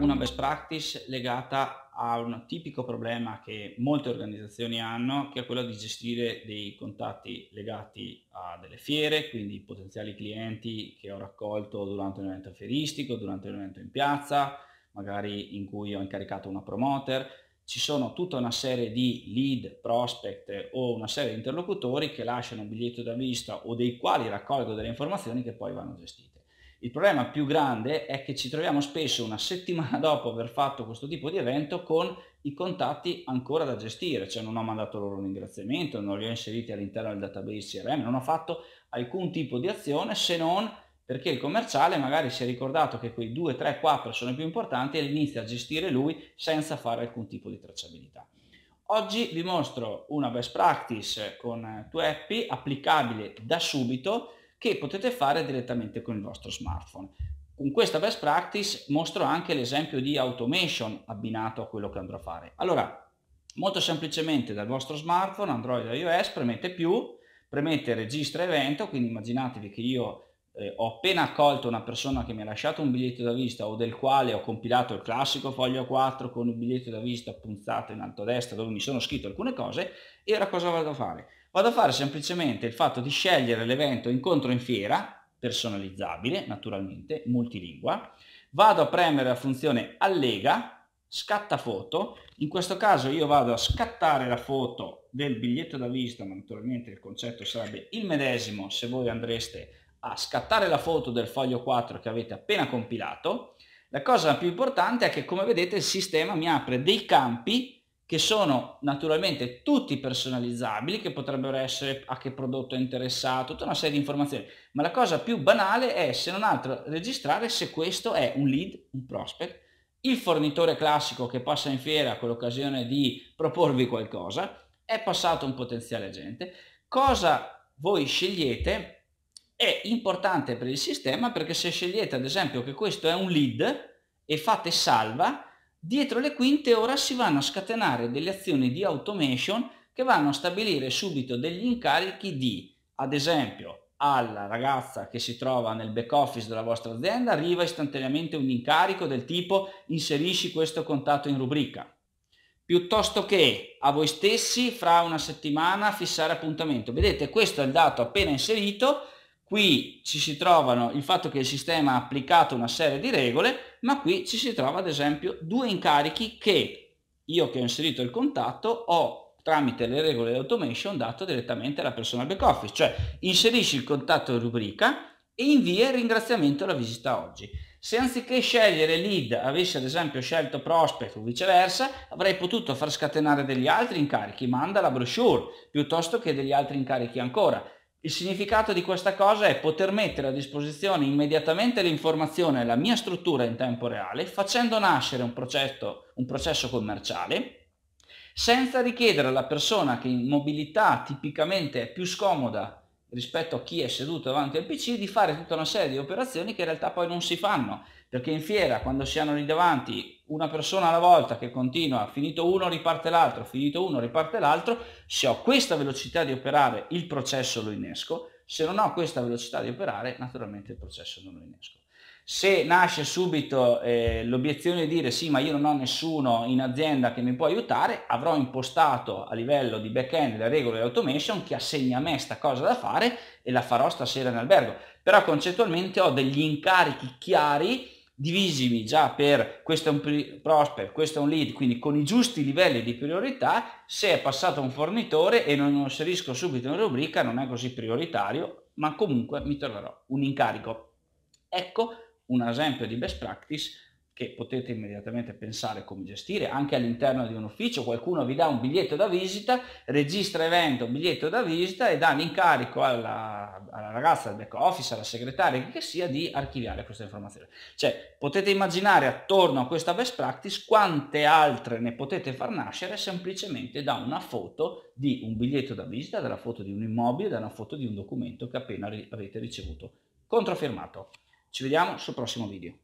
una best practice legata a un tipico problema che molte organizzazioni hanno, che è quello di gestire dei contatti legati a delle fiere, quindi potenziali clienti che ho raccolto durante un evento fieristico, durante un evento in piazza, magari in cui ho incaricato una promoter. Ci sono tutta una serie di lead, prospect o una serie di interlocutori che lasciano un biglietto da vista o dei quali raccolgo delle informazioni che poi vanno gestite. Il problema più grande è che ci troviamo spesso una settimana dopo aver fatto questo tipo di evento con i contatti ancora da gestire, cioè non ho mandato loro un ringraziamento, non li ho inseriti all'interno del database CRM, non ho fatto alcun tipo di azione se non perché il commerciale magari si è ricordato che quei 2, 3, 4 sono i più importanti e inizia a gestire lui senza fare alcun tipo di tracciabilità. Oggi vi mostro una best practice con 2 applicabile da subito che potete fare direttamente con il vostro smartphone. Con questa best practice mostro anche l'esempio di automation abbinato a quello che andrò a fare. Allora, molto semplicemente dal vostro smartphone, Android o iOS, premete più, premete registra evento, quindi immaginatevi che io eh, ho appena accolto una persona che mi ha lasciato un biglietto da vista o del quale ho compilato il classico foglio 4 con il biglietto da vista punzato in alto a destra dove mi sono scritto alcune cose e ora cosa vado a fare? vado a fare semplicemente il fatto di scegliere l'evento incontro in fiera, personalizzabile naturalmente, multilingua, vado a premere la funzione allega, scatta foto, in questo caso io vado a scattare la foto del biglietto da visita, ma naturalmente il concetto sarebbe il medesimo se voi andreste a scattare la foto del foglio 4 che avete appena compilato, la cosa più importante è che come vedete il sistema mi apre dei campi che sono naturalmente tutti personalizzabili, che potrebbero essere a che prodotto è interessato, tutta una serie di informazioni, ma la cosa più banale è se non altro registrare se questo è un lead, un prospect, il fornitore classico che passa in fiera con l'occasione di proporvi qualcosa, è passato un potenziale agente, cosa voi scegliete è importante per il sistema perché se scegliete ad esempio che questo è un lead e fate salva, Dietro le quinte ora si vanno a scatenare delle azioni di automation che vanno a stabilire subito degli incarichi di, ad esempio, alla ragazza che si trova nel back office della vostra azienda arriva istantaneamente un incarico del tipo inserisci questo contatto in rubrica piuttosto che a voi stessi fra una settimana fissare appuntamento. Vedete, questo è il dato appena inserito, qui ci si trovano il fatto che il sistema ha applicato una serie di regole, ma qui ci si trova ad esempio due incarichi che io che ho inserito il contatto ho tramite le regole di automation dato direttamente alla persona back office, cioè inserisci il contatto in rubrica e invia il ringraziamento alla visita oggi. Se anziché scegliere lead avessi ad esempio scelto prospect o viceversa, avrei potuto far scatenare degli altri incarichi, manda la brochure, piuttosto che degli altri incarichi ancora. Il significato di questa cosa è poter mettere a disposizione immediatamente l'informazione e la mia struttura in tempo reale, facendo nascere un processo, un processo commerciale, senza richiedere alla persona che in mobilità tipicamente è più scomoda rispetto a chi è seduto davanti al PC di fare tutta una serie di operazioni che in realtà poi non si fanno, perché in fiera quando si hanno lì davanti una persona alla volta che continua, finito uno riparte l'altro, finito uno riparte l'altro, se ho questa velocità di operare il processo lo innesco, se non ho questa velocità di operare naturalmente il processo non lo innesco. Se nasce subito eh, l'obiezione di dire sì ma io non ho nessuno in azienda che mi può aiutare, avrò impostato a livello di back-end le regole di automation che assegna a me sta cosa da fare e la farò stasera in albergo. Però concettualmente ho degli incarichi chiari divisimi già per questo è un prospect, questo è un lead, quindi con i giusti livelli di priorità, se è passato un fornitore e non inserisco subito in rubrica non è così prioritario, ma comunque mi troverò un incarico. Ecco un esempio di best practice che potete immediatamente pensare come gestire anche all'interno di un ufficio qualcuno vi dà un biglietto da visita registra evento biglietto da visita e dà l'incarico alla, alla ragazza del back office alla segretaria che sia di archiviare questa informazione cioè potete immaginare attorno a questa best practice quante altre ne potete far nascere semplicemente da una foto di un biglietto da visita dalla foto di un immobile da una foto di un documento che appena avete ricevuto controfirmato ci vediamo sul prossimo video